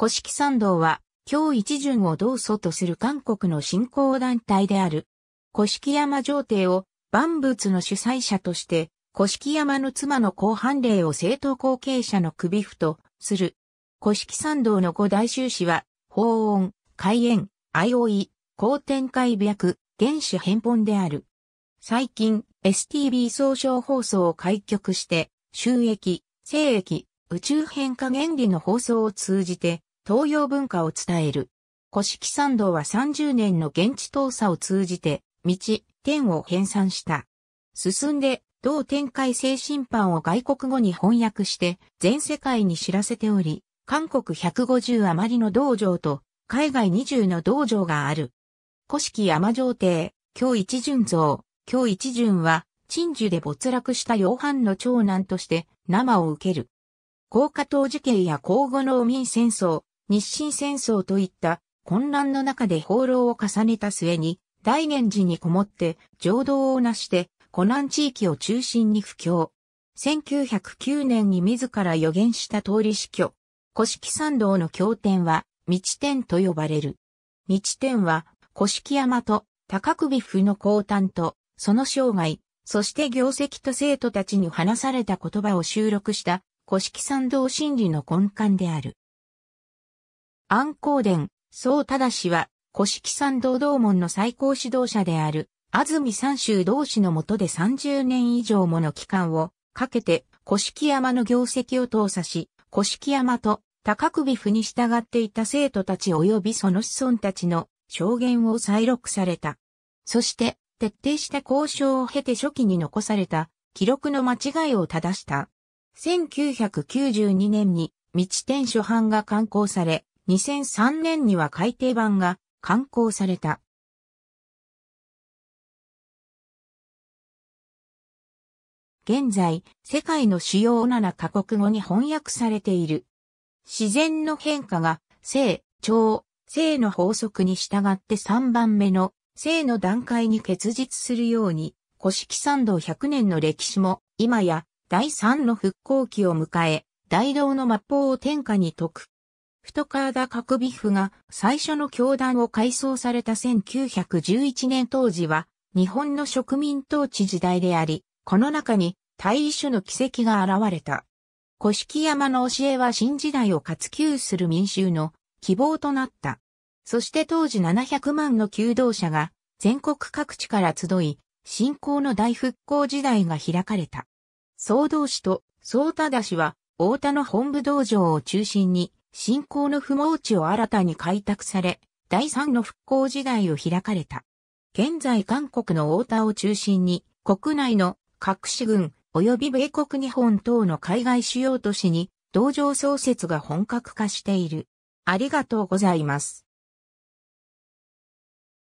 古式参道は、今日一巡を同祖とする韓国の信仰団体である。古式山上帝を万物の主催者として、古式山の妻の後半霊を政党後継者の首府とする。古式参道の五大修士は、法音、開演、愛追、い、後天開白、原始変本である。最近、STB 総称放送を開局して、収益、精益、宇宙変化原理の放送を通じて、東洋文化を伝える。古式参道は30年の現地投査を通じて、道、天を編纂した。進んで、同展開精神版を外国語に翻訳して、全世界に知らせており、韓国150余りの道場と、海外20の道場がある。古式山城帝、京一巡像、京一巡は、鎮守で没落したヨ藩の長男として、生を受ける。高架当事件や皇后農民戦争、日清戦争といった混乱の中で放浪を重ねた末に、大源寺にこもって浄土をなして、湖南地域を中心に布教。1909年に自ら予言した通り死去。古式参道の経典は、道典と呼ばれる。道典は、古式山と高首府の降誕と、その生涯、そして業績と生徒たちに話された言葉を収録した、古式参道真理の根幹である。安光殿、総忠氏は、古式山道道門の最高指導者である、安住三州同士の下で30年以上もの期間をかけて、古式山の業績を倒査し、古式山と高首府に従っていた生徒たち及びその子孫たちの証言を再録された。そして、徹底した交渉を経て初期に残された記録の間違いを正した。1992年に、道天書版が刊行され、2003年には改訂版が刊行された。現在、世界の主要7カ国語に翻訳されている。自然の変化が、性、腸、性の法則に従って3番目の性の段階に結実するように、古式参道100年の歴史も、今や第3の復興期を迎え、大道の末法を天下に解く、ーダ・カクビフが最初の教団を改装された1911年当時は日本の植民統治時代であり、この中に大異種の奇跡が現れた。古式山の教えは新時代を活休する民衆の希望となった。そして当時700万の求道者が全国各地から集い、信仰の大復興時代が開かれた。総道士と総忠氏は、大田の本部道場を中心に、信仰の不毛地を新たに開拓され、第3の復興時代を開かれた。現在韓国の大田を中心に、国内の各市軍及び米国日本等の海外主要都市に、道場創設が本格化している。ありがとうございます。